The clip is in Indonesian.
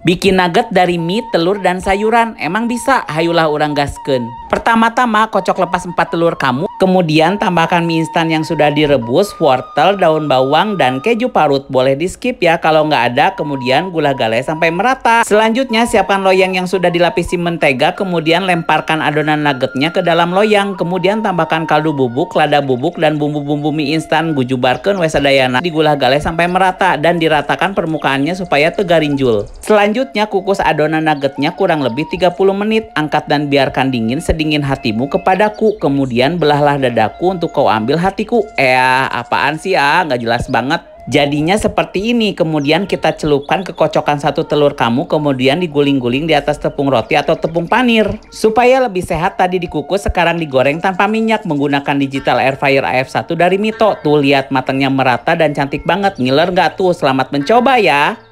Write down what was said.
Bikin nugget dari mie, telur, dan sayuran. Emang bisa? Hayulah orang gasken. Pertama-tama kocok lepas empat telur kamu Kemudian tambahkan mie instan yang sudah direbus, wortel, daun bawang, dan keju parut. Boleh di skip ya kalau nggak ada. Kemudian gula galai sampai merata. Selanjutnya siapkan loyang yang sudah dilapisi mentega. Kemudian lemparkan adonan nuggetnya ke dalam loyang. Kemudian tambahkan kaldu bubuk, lada bubuk, dan bumbu-bumbu mie instan. Gujubarkan wesadayana. di gula galai sampai merata. Dan diratakan permukaannya supaya tegarinjul. Selanjutnya kukus adonan nuggetnya kurang lebih 30 menit. Angkat dan biarkan dingin sedingin hatimu kepadaku. Kemudian belah ada dadaku untuk kau ambil hatiku. Eh, apaan sih ah, nggak jelas banget. Jadinya seperti ini, kemudian kita celupkan kekocokan satu telur kamu, kemudian diguling-guling di atas tepung roti atau tepung panir. Supaya lebih sehat, tadi dikukus, sekarang digoreng tanpa minyak menggunakan digital air fryer AF1 dari Mito. Tuh, lihat matangnya merata dan cantik banget. Ngiler nggak tuh? Selamat mencoba ya!